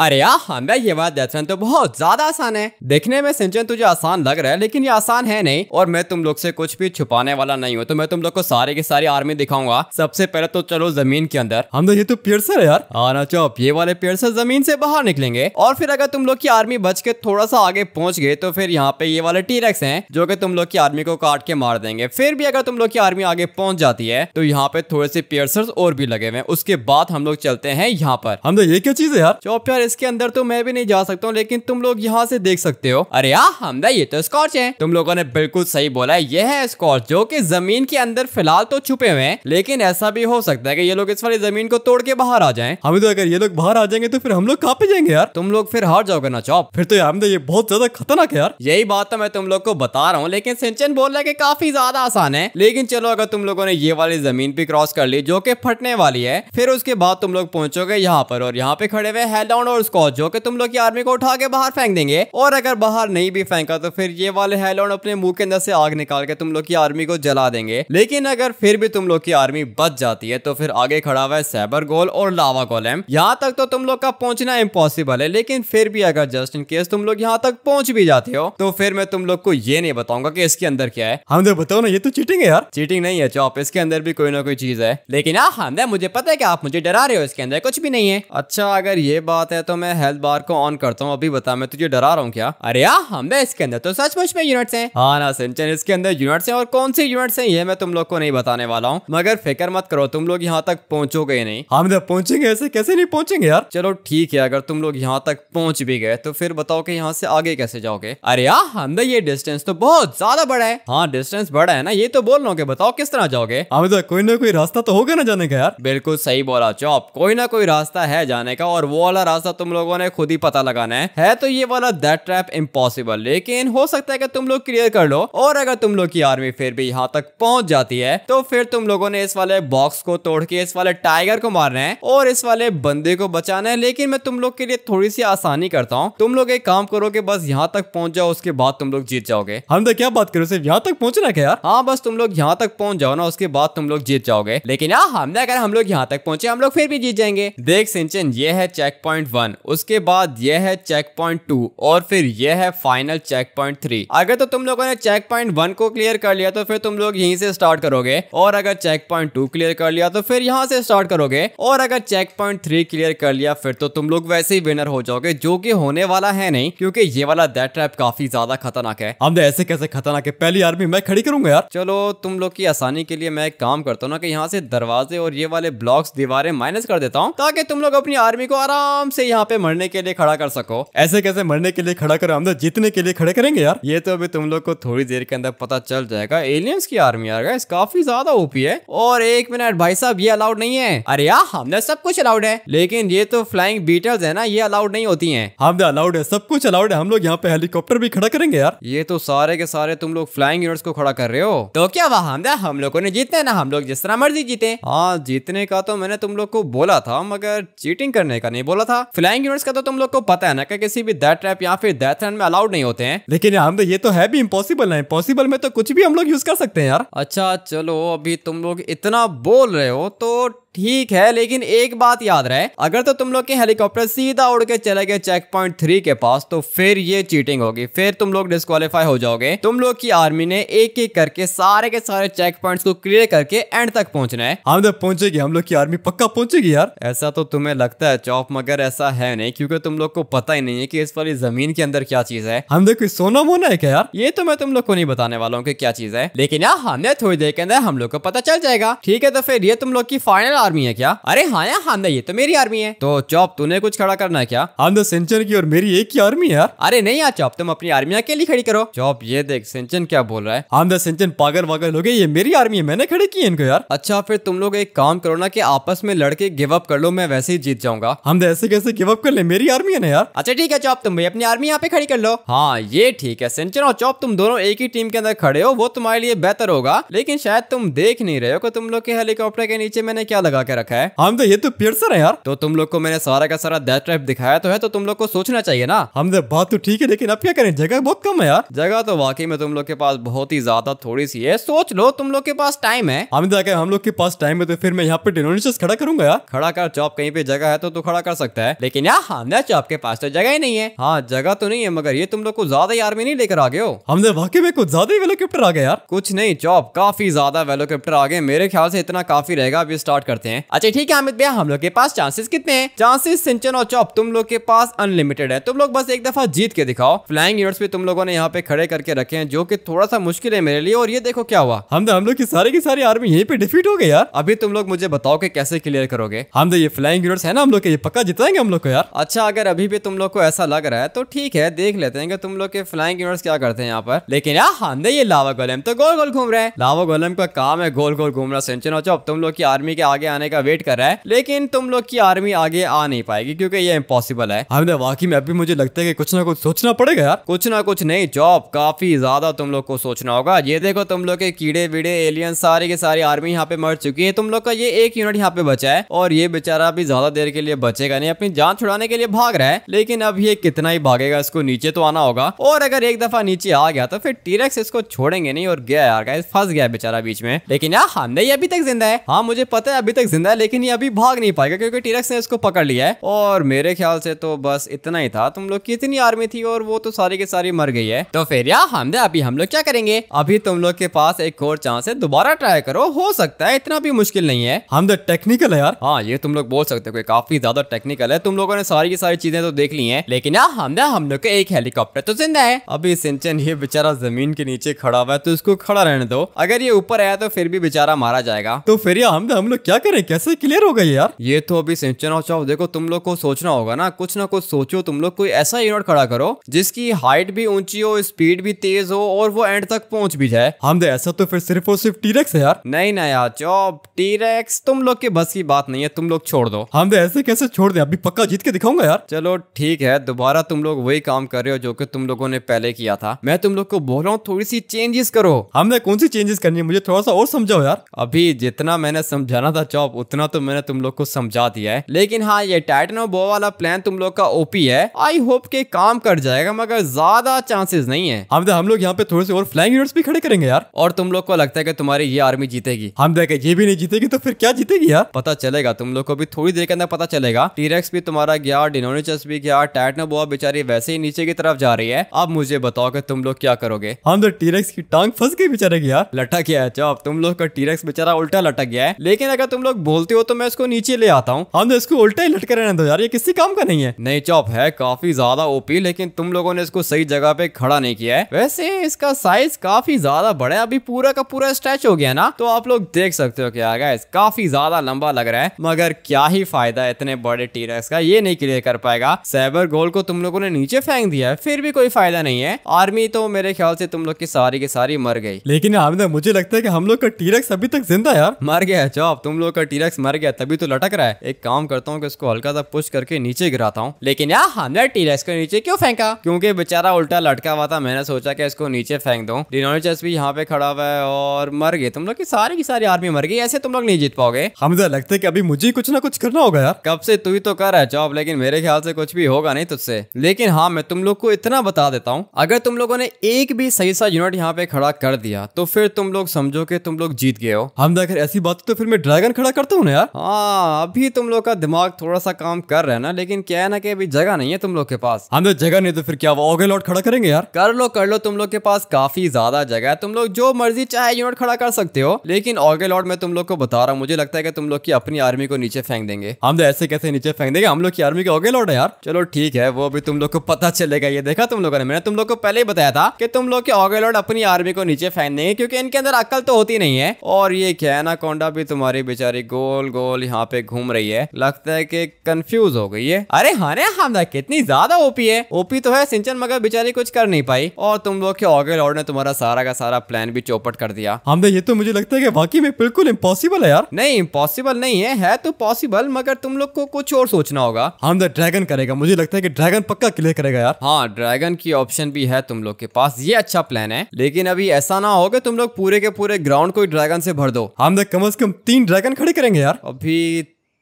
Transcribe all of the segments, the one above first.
अरे यार हमें हाँ, ये बात दर्शन तो बहुत ज्यादा आसान है देखने में सिंचन तुझे आसान लग रहा है लेकिन ये आसान है नहीं और मैं तुम लोग से कुछ भी छुपाने वाला नहीं हूँ तो मैं तुम लोग को सारे की सारी आर्मी दिखाऊंगा सबसे पहले तो चलो जमीन के अंदर हम तो ये तो पेड़ है यार आना हाँ, चौप ये वाले पियर्सर जमीन से बाहर निकलेंगे और फिर अगर तुम लोग की आर्मी बच के थोड़ा सा आगे पहुंच गए तो फिर यहाँ पे ये वाले टीरेक्स है जो की तुम लोग की आर्मी को काट के मार देंगे फिर भी अगर तुम लोग की आर्मी आगे पहुंच जाती है तो यहाँ पे थोड़े से पियर्सर और भी लगे हुए उसके बाद हम लोग चलते हैं यहाँ पर हम तो ये क्या चीज है यार चौप यार इसके अंदर तो मैं भी नहीं जा सकता हूँ लेकिन तुम लोग यहाँ से देख सकते हो अरे यार हम ये तो स्कॉच है तुम लोगों ने बिल्कुल सही बोला है ये है स्कॉच जो की जमीन के अंदर फिलहाल तो छुपे हुए हैं लेकिन ऐसा भी हो सकता है की ये लोग इस वाली जमीन को तोड़ के बाहर आ जाए हमें तो अगर ये लोग बाहर आ जाएंगे तो फिर हम लोग कहाँ पे जाएंगे यार तुम लोग फिर हार जाओगे ना चौप फिर तो यार ये बहुत ज्यादा खतरनाक है यार यही बात तो मैं तुम लोग को बता रहा हूँ लेकिन सिंचन बोल रहा है कि काफी ज्यादा आसान है लेकिन चलो अगर तुम लोगों ने ये वाली जमीन भी क्रॉस कर ली जो कि फटने वाली है फिर उसके बाद तुम लोग पहुंचोगे यहाँ पर और यहाँ पे खड़े हुए हेलडाउन और और स्कॉच जो कि तुम लोग की आर्मी को उठा के बाहर फेंक देंगे और अगर बाहर नहीं भी फेंका तो फिर ये वाले हेलोन अपने मुंह के अंदर से आग निकाल के तुम लोग की आर्मी को जला देंगे लेकिन अगर फिर भी तुम लोग की आर्मी बच जाती है तो फिर आगे खड़ा हुआ है सैबर गोल और लावा गोलेम यहाँ तक तो तुम लोग का पहुंचना इम्पोसिबल है लेकिन फिर भी अगर जस्ट इन केस तुम लोग यहाँ तक पहुंच भी जाते हो तो फिर मैं तुम लोग को ये नहीं बताऊंगा कि इसके अंदर क्या है हम हाँ, तो बताओ ना ये तो चीटिंग है यार चीटिंग नहीं है चौप इसके अंदर भी कोई ना कोई चीज है लेकिन हाँ, हाँ मुझे पता है कि आप मुझे डरा रहे हो इसके अंदर कुछ भी नहीं है अच्छा अगर ये बात है है तो मैं हेल्थ बार को ऑन करता हूँ अभी बता मैं तुझे डरा रहा हूँ क्या अरे यार हमने तो इसके अंदर तो सचमुच में यूनिट्स हैं हाँ ना सिंचन इसके अंदर यूनिट्स हैं और कौन सी यूनिट्स हैं ये मैं तुम लोग को नहीं बताने वाला हूँ मगर फिक्र मत करो तुम लोग यहाँ तक पहुँचोगे नहीं हम जब पहुँचेंगे ऐसे कैसे नहीं पहुँचेंगे यार चलो ठीक है अगर तुम लोग यहाँ तक पहुँच भी गए तो फिर बताओ कि यहाँ से आगे कैसे जाओगे अरे यार हमने तो ये डिस्टेंस तो बहुत ज्यादा बड़ा है हाँ डिस्टेंस बड़ा है ना ये तो बोल लोगे बताओ किस तरह जाओगे हम तो कोई ना कोई रास्ता तो होगा ना जाने का यार बिल्कुल सही बोला चौप कोई ना कोई रास्ता है जाने का और वो वाला रास्ता सा तुम लोगों ने खुद ही पता लगाना है, है तो ये वाला दैट ट्रैप इम्पॉसिबल लेकिन हो सकता है कि तुम लोग क्लियर कर लो और अगर तुम लोग की आर्मी फिर भी यहाँ तक पहुंच जाती है तो फिर तुम लोगों ने इस वाले बॉक्स को तोड़ के इस वाले टाइगर को मारना है और इस वाले बंदे को बचाना है लेकिन मैं तुम लोग के लिए थोड़ी सी आसानी करता हूँ तुम लोग एक काम करो कि बस यहाँ तक पहुंच जाओ उसके बाद तुम लोग जीत जाओगे हम तो क्या बात करो सिर्फ यहाँ तक पहुंचना क्या यार हाँ बस तुम लोग यहाँ तक पहुंच जाओ ना उसके बाद तुम लोग जीत जाओगे लेकिन यार हाँ, हमने अगर हम लोग यहाँ तक पहुंचे हम लोग फिर भी जीत जाएंगे देख सिंचन ये है चेक पॉइंट वन उसके बाद यह है चेक पॉइंट टू और फिर यह है फाइनल चेक पॉइंट थ्री अगर तो तुम लोगों ने चेक पॉइंट वन को क्लियर कर लिया तो फिर तुम लोग यहीं से स्टार्ट करोगे और अगर चेक पॉइंट टू क्लियर कर लिया तो फिर यहाँ से स्टार्ट करोगे और अगर चेक पॉइंट थ्री क्लियर कर लिया फिर तो तुम लोग वैसे ही विनर हो जाओगे जो की होने वाला है नहीं क्योंकि ये वाला दैट ट्रैप काफी ज्यादा खतरनाक है हम ऐसे कैसे खतरनाक है पहली आर्मी मैं खड़ी करूंगा यार चलो तुम लोग की आसानी के लिए मैं एक काम करता हूँ ना कि यहाँ से दरवाजे और ये वाले ब्लॉक्स दीवारें माइनस कर देता हूँ ताकि तुम लोग अपनी आर्मी को आराम से यहाँ पे मरने के लिए खड़ा कर सको ऐसे कैसे मरने के लिए खड़ा करो हम तो जीतने के लिए खड़े करेंगे यार ये तो अभी तुम लोग को थोड़ी देर के अंदर पता चल जाएगा एलियंस की आर्मी यार काफी ज्यादा ओपी है और एक मिनट भाई साहब ये अलाउड नहीं है अरे यार हमने सब कुछ अलाउड है लेकिन ये तो फ्लाइंग बीटल्स है ना ये अलाउड नहीं होती है हमने अलाउड है सब कुछ अलाउड है हम लोग यहाँ पे हेलीकॉप्टर भी खड़ा करेंगे यार ये तो सारे के सारे तुम लोग फ्लाइंग यूनिट्स को खड़ा कर रहे हो तो क्या वहा हम हम लोगों ने जीतना ना हम लोग जिस तरह मर्जी जीते हाँ जीतने का तो मैंने तुम लोग को बोला था मगर चीटिंग करने का नहीं बोला था फ्लाइंग यूनिट्स का तो तुम लोग को पता है ना कि किसी भी डेथ ट्रैप या फिर डेथ रन में अलाउड नहीं होते हैं लेकिन हम तो ये तो है भी इम्पॉसिबल है इम्पॉसिबल में तो कुछ भी हम लोग यूज कर सकते हैं यार अच्छा चलो अभी तुम लोग इतना बोल रहे हो तो ठीक है लेकिन एक बात याद रहे अगर तो तुम लोग के हेलीकॉप्टर सीधा उड़ के चले गए चेक पॉइंट थ्री के पास तो फिर ये चीटिंग होगी फिर तुम लोग डिस्कालीफाई हो जाओगे तुम लोग की आर्मी ने एक एक करके सारे के सारे चेक पॉइंट को क्लियर करके एंड तक पहुंचना है हम हाँ, तो पहुंचेगी हम लोग की आर्मी पक्का पहुंचेगी यार ऐसा तो तुम्हें लगता है चौप मगर ऐसा है नहीं क्योंकि तुम लोग को पता ही नहीं है की इस वाली जमीन के अंदर क्या चीज है हम देखो सोना मोना है क्या यार ये तो मैं तुम लोग को नहीं बताने वाला हूँ की क्या चीज है लेकिन यार हाँ, हमने थोड़ी देर के अंदर हम लोग को पता चल जाएगा ठीक है तो फिर ये तुम लोग की फाइनल आर्मी है क्या अरे हाँ यार हाँ ये तो मेरी आर्मी है तो चौप तूने कुछ खड़ा करना है क्या हामदा तो सिंचन की और मेरी एक ही आर्मी है अरे नहीं यार चौप तुम अपनी आर्मी अकेली खड़ी करो चौप ये देख सिंचन क्या बोल रहा है हामदा तो सिंचन पागल वागल हो गए ये मेरी आर्मी है मैंने खड़े की इनको यार अच्छा फिर तुम लोग एक काम करो ना की आपस में लड़के गिव अप कर लो मैं वैसे ही जीत जाऊंगा हम तो ऐसे कैसे गिव अप कर ले मेरी आर्मी है ना यार अच्छा ठीक है चौप तुम भाई अपनी आर्मी यहाँ पे खड़ी कर लो हाँ ये ठीक है सिंचन और चौप तुम दोनों एक ही टीम के अंदर खड़े हो वो तुम्हारे लिए बेहतर होगा लेकिन शायद तुम देख नहीं रहे हो कि तुम लोग के हेलीकॉप्टर के नीचे मैंने क्या लगा के रखा है हम तो ये तो पियर्सर है यार तो तुम लोग को मैंने सारा का सारा डेथ ट्रैप दिखाया तो है तो तुम लोग को सोचना चाहिए ना हम तो बात तो ठीक है लेकिन अब क्या करें जगह बहुत कम है यार जगह तो वाकई में तुम लोग के पास बहुत ही ज्यादा थोड़ी सी है सोच लो तुम लोग के पास टाइम है हम अगर हम लोग के पास टाइम है तो फिर मैं यहाँ पे डिनोनेशन खड़ा करूंगा यार खड़ा कर चौप कहीं पे जगह है तो तू खड़ा कर सकता है लेकिन यार हमजा चौप तो के पास तो जगह ही नहीं है हाँ जगह तो नहीं है मगर ये तुम लोग को ज्यादा यार में नहीं लेकर आ गए हो हमने वाकई में कुछ ज्यादा ही वेलोकिप्टर आ गया यार कुछ नहीं चौप काफी ज्यादा वेलोकिप्टर आ गए मेरे ख्याल से इतना काफी रहेगा अभी स्टार्ट करते करते हैं अच्छा ठीक है अमित भैया हम लोग के पास चांसेस कितने हैं चांसेस सिंचन और चौप तुम लोग के पास अनलिमिटेड है तुम लोग बस एक दफा जीत के दिखाओ फ्लाइंग यूनिट्स भी तुम लोगों ने यहाँ पे खड़े करके रखे हैं जो की थोड़ा सा मुश्किल है मेरे लिए और ये देखो क्या हुआ हम तो, हम लोग की सारी की सारी आर्मी यही पे डिफीट हो गई यार अभी तुम लोग मुझे बताओ के कैसे क्लियर करोगे हम तो ये फ्लाइंग यूनिट्स है ना हम लोग के ये पक्का जिताएंगे हम लोग को यार अच्छा अगर अभी भी तुम लोग को ऐसा लग रहा है तो ठीक है देख लेते हैं तुम लोग के फ्लाइंग यूनिट्स क्या करते हैं यहाँ पर लेकिन यार हम तो ये लावा गोलम तो गोल गोल घूम रहे हैं लावा गोलम का काम है गोल गोल घूमना सिंचन है तुम लोग की आर्मी के आगे आने का वेट कर रहा है लेकिन तुम लोग की आर्मी आगे आ नहीं पाएगी क्योंकि ये इम्पॉसिबल है हमने वाकई में अभी मुझे लगता है कि कुछ ना कुछ सोचना पड़ेगा यार कुछ ना कुछ नहीं जॉब काफी ज्यादा तुम लोग को सोचना होगा ये देखो तुम लोग के कीड़े वीड़े एलियन सारे के सारी आर्मी यहाँ पे मर चुकी है तुम लोग का ये एक यूनिट यहाँ पे बचा है और ये बेचारा भी ज्यादा देर के लिए बचेगा नहीं अपनी जान छुड़ाने के लिए भाग रहा है लेकिन अब ये कितना ही भागेगा इसको नीचे तो आना होगा और अगर एक दफा नीचे आ गया तो फिर टीरेक्स इसको छोड़ेंगे नहीं और गया यार फंस गया बेचारा बीच में लेकिन यार हमने ये अभी तक जिंदा है हाँ मुझे पता है अभी तक जिंदा है लेकिन ये अभी भाग नहीं पाएगा क्योंकि टीरक्स ने इसको पकड़ लिया है और मेरे ख्याल से तो बस इतना ही था तुम लोग की इतनी आर्मी थी और वो तो सारी की सारी मर गई है तो फिर यार हमदे अभी हम लोग क्या करेंगे अभी तुम लोग के पास एक और चांस है दोबारा ट्राई करो हो सकता है इतना भी मुश्किल नहीं है हमदे टेक्निकल है यार हाँ ये तुम लोग बोल सकते हो काफी ज्यादा टेक्निकल है तुम लोगों ने सारी की सारी चीजें तो देख ली है लेकिन यार हमदे हम लोग का एक हेलीकॉप्टर तो जिंदा है अभी सिंचन ये बेचारा जमीन के नीचे खड़ा हुआ है तो इसको खड़ा रहने दो अगर ये ऊपर आया तो फिर भी बेचारा मारा जाएगा तो फिर यार हम लोग क्या करें कैसे क्लियर हो गई यार ये तो अभी सिंचन और चाहो देखो तुम लोग को सोचना होगा ना कुछ ना कुछ सोचो तुम लोग कोई ऐसा यूनिट खड़ा करो जिसकी हाइट भी ऊंची हो स्पीड भी तेज हो और वो एंड तक पहुंच भी जाए हम दे ऐसा तो फिर सिर्फ और सिर्फ टीरेक्स है यार नहीं ना यार चौप टीरेक्स तुम लोग के बस की बात नहीं है तुम लोग छोड़ दो हम दे ऐसे कैसे छोड़ दे अभी पक्का जीत के दिखाऊंगा यार चलो ठीक है दोबारा तुम लोग वही काम कर रहे हो जो की तुम लोगों ने पहले किया था मैं तुम लोग को बोल रहा हूँ थोड़ी सी चेंजेस करो हमने कौन सी चेंजेस करनी है मुझे थोड़ा सा और समझाओ यार अभी जितना मैंने समझाना था जॉब उतना तो मैंने तुम लोग को समझा दिया है लेकिन हाँ ये टाइटन और बो वाला प्लान तुम लोग का ओपी है आई होप के काम कर जाएगा मगर ज्यादा चांसेस नहीं है हम तो, हम लोग यहाँ पे थोड़े से और फ्लाइंग यूनिट्स भी खड़े करेंगे यार और तुम लोग को लगता है की तुम्हारी ये आर्मी जीतेगी हम देखे तो ये भी नहीं जीतेगी तो फिर क्या जीतेगी यार पता चलेगा तुम लोग को भी थोड़ी देर के अंदर पता चलेगा टीरेक्स भी तुम्हारा गया डिनोनिचस भी गया टाइटन बोआ बेचारी वैसे ही नीचे की तरफ जा रही है अब मुझे बताओ कि तुम लोग क्या करोगे हम तो टीरेक्स की टांग फंस गई बेचारे की यार लटक गया है तुम लोग का टीरेक्स बेचारा उल्टा लटक गया है लेकिन अगर तुम लोग लोग बोलते हो तो मैं इसको नीचे ले आता हूँ हम इसको उल्टा ही लटके रहने दो यार ये किसी काम का नहीं है नहीं चौप है काफी ज्यादा ओपी लेकिन तुम लोगों ने इसको सही जगह पे खड़ा नहीं किया है वैसे इसका साइज काफी ज्यादा बड़ा है अभी पूरा का पूरा स्ट्रेच हो गया ना तो आप लोग देख सकते हो क्या गाइस काफी ज्यादा लंबा लग रहा है मगर क्या ही फायदा है इतने बड़े टीरक्स का ये नहीं क्लियर कर पाएगा साइबर गोल को तुम लोगों ने नीचे फेंक दिया है फिर भी कोई फायदा नहीं है आर्मी तो मेरे ख्याल से तुम लोग की सारी की सारी मर गई लेकिन मुझे लगता है की हम लोग का टीरक्स अभी तक जिंदा यार मर गया चौप तुम लोग होकर टीरेक्स मर गया तभी तो लटक रहा है एक काम करता हूँ कि उसको हल्का सा पुश करके नीचे गिराता हूँ लेकिन यार हमने टीरेक्स को नीचे क्यों फेंका क्योंकि बेचारा उल्टा लटका हुआ था मैंने सोचा कि इसको नीचे फेंक दो डिनोनिचस भी यहाँ पे खड़ा हुआ है और मर गए तुम लोग की सारी की सारी आर्मी मर गई ऐसे तुम लोग नहीं जीत पाओगे हमजा तो लगता है की अभी मुझे कुछ ना कुछ करना होगा यार कब से तू ही तो कर रहा है जॉब लेकिन मेरे ख्याल से कुछ भी होगा नहीं तुझसे लेकिन हाँ मैं तुम लोग को इतना बता देता हूँ अगर तुम लोगों ने एक भी सही सा यूनिट यहाँ पे खड़ा कर दिया तो फिर तुम लोग समझो कि तुम लोग जीत गए हो हम तो अगर ऐसी बात तो फिर मैं ड्रैगन खड़ा करता हूँ ना यार हाँ अभी तुम लोग का दिमाग थोड़ा सा काम कर रहा है ना लेकिन क्या है ना कि अभी जगह नहीं है तुम लोग के पास हमें हाँ, जगह नहीं तो फिर क्या वो लॉट खड़ा करेंगे यार कर लो कर लो तुम लोग के पास काफी ज्यादा जगह है तुम लोग जो मर्जी चाहे यूनिट खड़ा कर सकते हो लेकिन ओगे लॉट मैं तुम लोग को बता रहा हूँ मुझे लगता है की तुम लोग की अपनी आर्मी को नीचे फेंक देंगे हम तो ऐसे कैसे नीचे फेंक देंगे हम लोग की आर्मी के ओगे लॉट है यार चलो ठीक है वो अभी तुम लोग को पता चलेगा ये देखा तुम लोगों ने मैंने तुम लोग को पहले ही बताया था कि तुम लोग के ओगे लॉट अपनी आर्मी को नीचे फेंक देंगे क्योंकि इनके अंदर अक्ल तो होती नहीं है और ये क्या है ना भी तुम्हारी बेचारी बेचारी गोल गोल यहाँ पे घूम रही है लगता है की कंफ्यूज हो गई है अरे हरे हाँ हमदा कितनी ज्यादा ओपी है ओपी तो है सिंचन मगर बेचारी कुछ कर नहीं पाई और तुम लोग के ऑगे लॉर्ड ने तुम्हारा सारा का सारा प्लान भी चौपट कर दिया हमदा ये तो मुझे लगता है की बाकी में बिल्कुल इम्पोसिबल है यार नहीं इम्पोसिबल नहीं है है तो पॉसिबल मगर तुम लोग को कुछ और सोचना होगा हमदा ड्रैगन करेगा मुझे लगता है की ड्रैगन पक्का क्लियर करेगा यार हाँ ड्रैगन की ऑप्शन भी है तुम लोग के पास ये अच्छा प्लान है लेकिन अभी ऐसा ना हो कि तुम लोग पूरे के पूरे ग्राउंड को ड्रैगन से भर दो हमदा कम से कम तीन ड्रैगन खड़े करेंगे यार अभी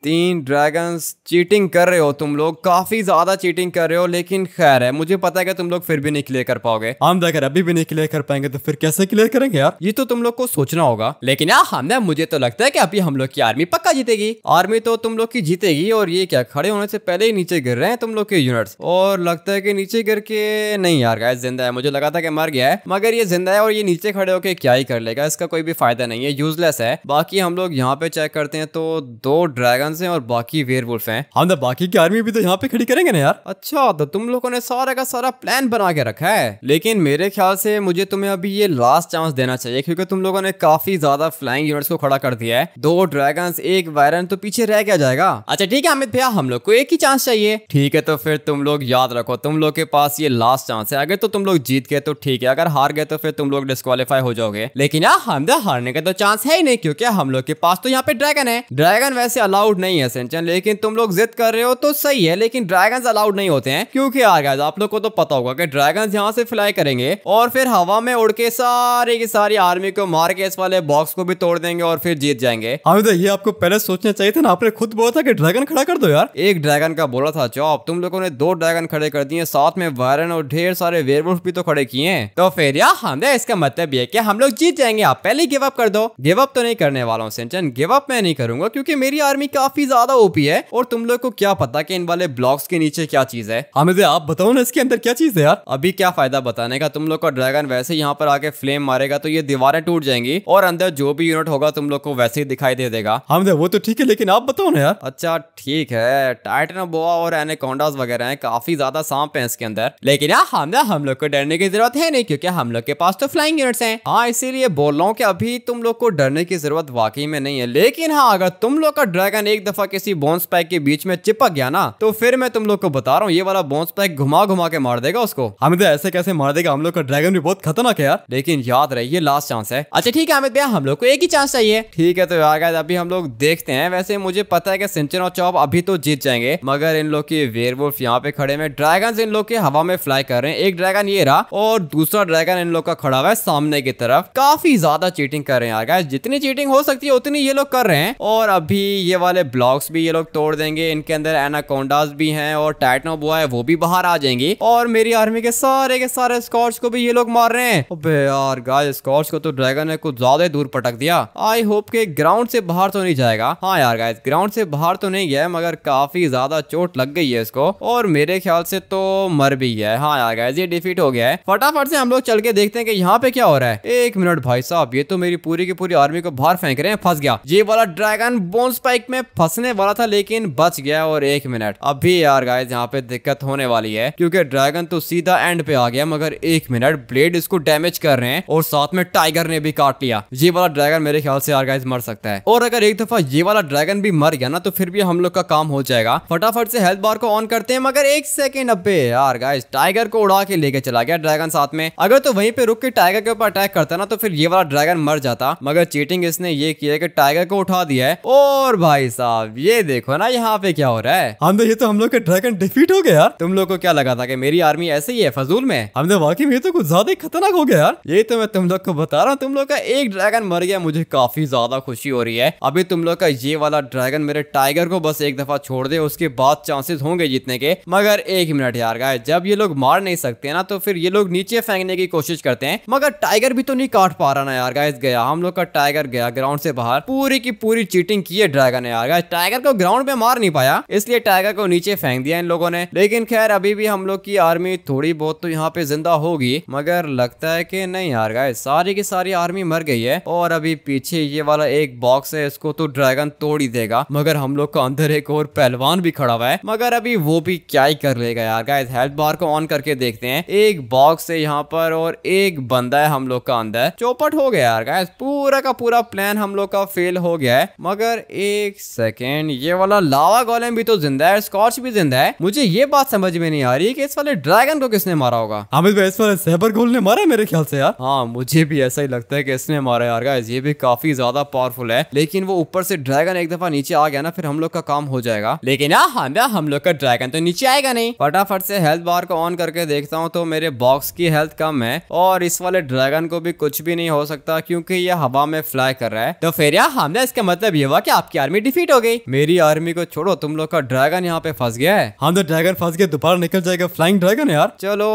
तीन ड्रैगन्स चीटिंग कर रहे हो तुम लोग काफ़ी ज़्यादा चीटिंग कर रहे हो लेकिन खैर है मुझे पता है कि तुम लोग फिर भी नहीं क्लियर कर पाओगे हम अगर अभी भी नहीं क्लियर कर पाएंगे तो फिर कैसे क्लियर करेंगे यार ये तो तुम लोग को सोचना होगा लेकिन यार हमने मुझे तो लगता है कि अभी हम लोग की आर्मी पक्का जीतेगी आर्मी तो तुम लोग की जीतेगी और ये क्या खड़े होने से पहले ही नीचे गिर रहे हैं तुम लोग के यूनिट्स और लगता है की नीचे गिर के नहीं यार गाय जिंदा है मुझे लगा था कि मर गया है मगर ये जिंदा है और ये नीचे खड़े होकर क्या ही कर लेगा इसका कोई भी फायदा नहीं है यूजलेस है बाकी हम लोग यहाँ पे चेक करते हैं तो दो ड्रैगन स्कैंस हैं और बाकी वेयरवुल्फ हैं हम हाँ, तो बाकी की आर्मी भी तो यहाँ पे खड़ी करेंगे ना यार अच्छा तो तुम लोगों ने सारा का सारा प्लान बना के रखा है लेकिन मेरे ख्याल से मुझे तुम्हें अभी ये लास्ट चांस देना चाहिए क्योंकि तुम लोगों ने काफी ज्यादा फ्लाइंग यूनिट्स को खड़ा कर दिया है दो ड्रैगन एक वायरन तो पीछे रह गया जाएगा अच्छा ठीक है अमित भैया हम लोग को एक ही चांस चाहिए ठीक है तो फिर तुम लोग याद रखो तुम लोग के पास ये लास्ट चांस है अगर तो तुम लोग जीत गए तो ठीक है अगर हार गए तो फिर तुम लोग डिस्कालीफाई हो जाओगे लेकिन यार हम तो हारने का तो चांस है ही नहीं क्योंकि हम लोग के पास तो यहाँ पे ड्रैगन है ड्रैगन वैसे अलाउड अलाउड नहीं है सेंचन लेकिन तुम लोग जिद कर रहे हो तो सही है लेकिन ड्रैगन अलाउड नहीं होते हैं क्योंकि यार गाइस आप लोग को तो पता होगा कि ड्रैगन यहाँ से फ्लाई करेंगे और फिर हवा में उड़ के सारे की सारी आर्मी को मार के इस वाले बॉक्स को भी तोड़ देंगे और फिर जीत जाएंगे हमें तो ये आपको पहले सोचना चाहिए था ना आपने खुद बोला था कि ड्रैगन खड़ा कर दो यार एक ड्रैगन का बोला था जॉब तुम लोगों ने दो ड्रैगन खड़े कर दिए साथ में वायरन और ढेर सारे वेयरवुल्फ भी तो खड़े किए हैं तो फिर यार हमें इसका मतलब ये कि हम लोग जीत जाएंगे आप पहले गिव अप कर दो गिव अप तो नहीं करने वाला हूँ सेंचन गिव अप मैं नहीं करूंगा क्योंकि मेरी आर्मी का काफी ज्यादा ओपी है और तुम लोग को क्या पता कि इन वाले ब्लॉक्स के नीचे क्या चीज है हमें हाँ, आप बताओ ना इसके अंदर क्या चीज है यार अभी क्या फायदा बताने का तुम लोग का ड्रैगन वैसे यहाँ पर आके फ्लेम मारेगा तो ये दीवारें टूट जाएंगी और अंदर जो भी यूनिट होगा तुम लोग को वैसे ही दिखाई दे देगा हम हाँ, वो तो ठीक है लेकिन आप बताओ ना यार अच्छा ठीक है टाइटन बोआ और एनेकोंडास वगैरह है काफी ज्यादा सांप है इसके अंदर लेकिन यार हम हम लोग को डरने की जरूरत है नहीं क्योंकि हम लोग के पास तो फ्लाइंग यूनिट्स हैं हाँ इसीलिए बोल रहा हूँ कि अभी तुम लोग को डरने की जरूरत वाकई में नहीं है लेकिन हाँ अगर तुम लोग का ड्रैगन एक एक दफा किसी बोन्स पैक के बीच में चिपक गया ना तो फिर मैं तुम लोग को बता रहा हूँ ये वाला बोन्स पैक घुमा घुमा के मार देगा उसको हमिद ऐसे कैसे मार देगा हम लोग का ड्रैगन भी बहुत खतरनाक है यार लेकिन याद रही ये लास्ट चांस है अच्छा ठीक है अमित भैया हम लोग को एक ही चांस चाहिए ठीक है तो यार अभी हम लोग देखते हैं वैसे मुझे पता है की सिंचन और चौप अभी तो जीत जाएंगे मगर इन लोग की वेर वोल्फ यहाँ पे खड़े में ड्रैगन इन लोग के हवा में फ्लाई कर रहे हैं एक ड्रैगन ये रहा और दूसरा ड्रैगन इन लोग का खड़ा हुआ है सामने की तरफ काफी ज्यादा चीटिंग कर रहे हैं यार जितनी चीटिंग हो सकती है उतनी ये लोग कर रहे हैं और अभी ये वाले ब्लॉक्स भी ये लोग तोड़ देंगे इनके अंदर एनाकोंडास भी हैं और टाइटनो बुआ है वो भी बाहर आ जाएंगे और मेरी आर्मी के सारे के सारे स्कॉर्ट्स को भी ये लोग मार रहे हैं यार को तो ड्रैगन ने कुछ ज्यादा दूर पटक दिया आई होप के ग्राउंड से बाहर तो नहीं जाएगा हाँ यार गाय ग्राउंड से बाहर तो नहीं गया मगर काफी ज्यादा चोट लग गई है इसको और मेरे ख्याल से तो मर भी है हाँ यार गाय ये डिफीट हो गया है फटाफट से हम लोग चल के देखते हैं कि यहाँ पे क्या हो रहा है एक मिनट भाई साहब ये तो मेरी पूरी की पूरी आर्मी को बाहर फेंक रहे हैं फंस गया ये वाला ड्रैगन बोन स्पाइक में फंसने वाला था लेकिन बच गया और एक मिनट अब भी यार गाइज यहाँ पे दिक्कत होने वाली है क्योंकि ड्रैगन तो सीधा एंड पे आ गया मगर एक मिनट ब्लेड इसको डैमेज कर रहे हैं और साथ में टाइगर ने भी काट लिया ये वाला ड्रैगन मेरे ख्याल से यार गाइज मर सकता है और अगर एक दफा ये वाला ड्रैगन भी मर गया ना तो फिर भी हम लोग का काम हो जाएगा फटाफट से हेल्थ बार को ऑन करते हैं मगर एक सेकेंड अब यार गाइज टाइगर को उड़ा के लेके चला गया ड्रैगन साथ में अगर तो वहीं पे रुक के टाइगर के ऊपर अटैक करता ना तो फिर ये वाला ड्रैगन मर जाता मगर चीटिंग इसने ये किया कि टाइगर को उठा दिया है और भाई साहब साहब ये देखो ना यहाँ पे क्या हो रहा है तो ये तो हम लोग का ड्रैगन डिफीट हो गया यार तुम लोग को क्या लगा था कि मेरी आर्मी ऐसे ही है फजूल में तो वाकई में तो कुछ ज्यादा ही खतरनाक हो गया यार ये तो मैं तुम लोग को बता रहा हूँ तुम लोग का एक ड्रैगन मर गया मुझे काफी ज्यादा खुशी हो रही है अभी तुम लोग का ये वाला ड्रैगन मेरे टाइगर को बस एक दफा छोड़ दे उसके बाद चांसेस होंगे जीतने के मगर एक मिनट यार गाय जब ये लोग मार नहीं सकते ना तो फिर ये लोग नीचे फेंकने की कोशिश करते हैं मगर टाइगर भी तो नहीं काट पा रहा ना यार गाय गया हम लोग का टाइगर गया ग्राउंड से बाहर पूरी की पूरी चीटिंग की है ड्रैगन ने यार पाएगा टाइगर को ग्राउंड पे मार नहीं पाया इसलिए टाइगर को नीचे फेंक दिया इन लोगों ने लेकिन खैर अभी भी हम लोग की आर्मी थोड़ी बहुत तो यहाँ पे जिंदा होगी मगर लगता है की नहीं यार गाय सारी की सारी आर्मी मर गई है और अभी पीछे ये वाला एक बॉक्स है इसको तो ड्रैगन तोड़ ही देगा मगर हम लोग का अंदर एक और पहलवान भी खड़ा हुआ है मगर अभी वो भी क्या ही कर लेगा यार गाइस हेल्थ बार को ऑन करके देखते हैं एक बॉक्स है यहाँ पर और एक बंदा है हम लोग का अंदर चौपट हो गया यार गाइस पूरा का पूरा प्लान हम लोग का फेल हो गया है मगर एक सेकेंड ये वाला लावा गोलेम भी तो जिंदा है स्कॉच भी जिंदा है मुझे ये बात समझ में नहीं आ रही कि इस वाले ड्रैगन को किसने मारा होगा हमिद भाई इस वाले सेबर गोल ने मारा है मेरे ख्याल से यार हाँ मुझे भी ऐसा ही लगता है कि इसने मारा यार गाइस ये भी काफी ज्यादा पावरफुल है लेकिन वो ऊपर से ड्रैगन एक दफा नीचे आ गया ना फिर हम लोग का काम हो जाएगा लेकिन यार हमें हाँ, हम लोग का ड्रैगन तो नीचे आएगा नहीं फटाफट से हेल्थ बार को ऑन करके देखता हूँ तो मेरे बॉक्स की हेल्थ कम है और इस वाले ड्रैगन को भी कुछ भी नहीं हो सकता क्योंकि ये हवा में फ्लाई कर रहा है तो फिर यार हमने हाँ, इसका मतलब ये हुआ की आपकी आर्मी डिफीट डिफीट हो गई मेरी आर्मी को छोड़ो तुम लोग का ड्रैगन यहाँ पे फंस गया है हाँ तो ड्रैगन फंस गया दोबारा निकल जाएगा फ्लाइंग ड्रैगन यार चलो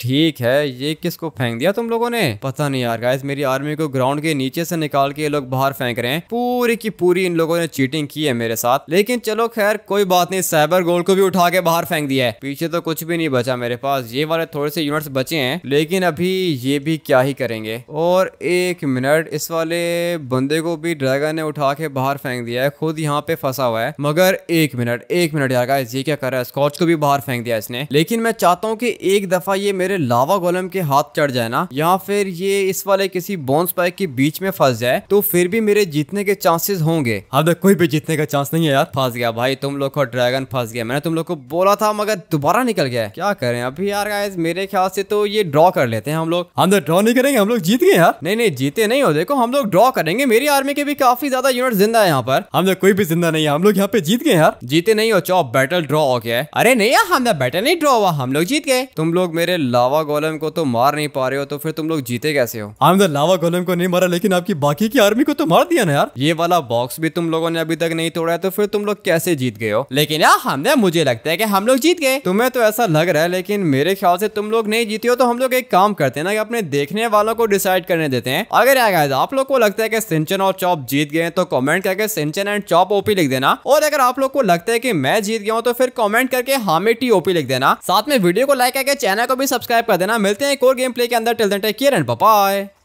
ठीक है ये किसको फेंक दिया तुम लोगों ने पता नहीं यार गाइस मेरी आर्मी को ग्राउंड के नीचे से निकाल के ये लोग बाहर फेंक रहे हैं पूरी की पूरी इन लोगों ने चीटिंग की है मेरे साथ लेकिन चलो खैर कोई बात नहीं साइबर गोल्ड को भी उठा के बाहर फेंक दिया है पीछे तो कुछ भी नहीं बचा मेरे पास ये वाले थोड़े से यूनिट्स बचे हैं लेकिन अभी ये भी क्या ही करेंगे और एक मिनट इस वाले बंदे को भी ड्रैगन ने उठा के बाहर फेंक दिया है खुद यहाँ पे फंसा हुआ है मगर एक मिनट एक मिनट यार गाइस ये क्या कर रहा है स्कॉच को भी बाहर फेंक दिया इसने लेकिन मैं चाहता हूँ कि एक दफा ये मेरे मेरे लावा गोलम के हाथ चढ़ जाए ना या फिर ये इस वाले किसी बोन स्पाइक के बीच में फंस जाए तो फिर भी मेरे जीतने के चांसेस होंगे अब तक कोई भी जीतने का चांस नहीं है यार फंस गया भाई तुम लोग को ड्रैगन फंस गया मैंने तुम लोग को बोला था मगर दोबारा निकल गया क्या करें अभी यार गाइस मेरे ख्याल से तो ये ड्रॉ कर लेते हैं हम लोग हम तो ड्रॉ नहीं करेंगे हम लोग जीत गए यार नहीं नहीं जीते नहीं हो देखो हम लोग ड्रॉ करेंगे मेरी आर्मी के भी काफी ज्यादा यूनिट जिंदा है यहाँ पर हम लोग तो कोई भी जिंदा नहीं है हम लोग यहाँ पे जीत गए यार जीते नहीं हो चौ बैटल ड्रॉ हो गया अरे नहीं यार हम बैटल नहीं ड्रॉ हुआ हम लोग जीत गए तुम लोग मेरे लावा गोलम को तो मार नहीं पा रहे हो तो फिर तुम लोग जीते कैसे हो आमदर लावा गोलम को नहीं मारा लेकिन आपकी बाकी की आर्मी को तो मार दिया ना यार ये वाला बॉक्स भी तुम लोगों ने अभी तक नहीं तोड़ा है तो फिर तुम लोग कैसे जीत गए हो लेकिन यार हमने मुझे लगता है की हम लोग जीत गए तुम्हें तो ऐसा लग रहा है लेकिन मेरे ख्याल से तुम लोग नहीं जीते हो तो हम लोग एक काम करते हैं ना अपने देखने वालों को डिसाइड करने देते हैं अगर आप लोग को लगता है की सिंचन और चौप जीत गए तो कॉमेंट करके सिंचन एंड चौप ओपी लिख देना और अगर आप लोग को लगता है की मैं जीत गया हूँ तो फिर कॉमेंट करके हामिटी ओपी लिख देना साथ में वीडियो को लाइक करके चैनल को भी सब्सक्राइब सब्सक्राइब कर देना मिलते हैं एक और गेम प्ले के अंदर till then take care and bye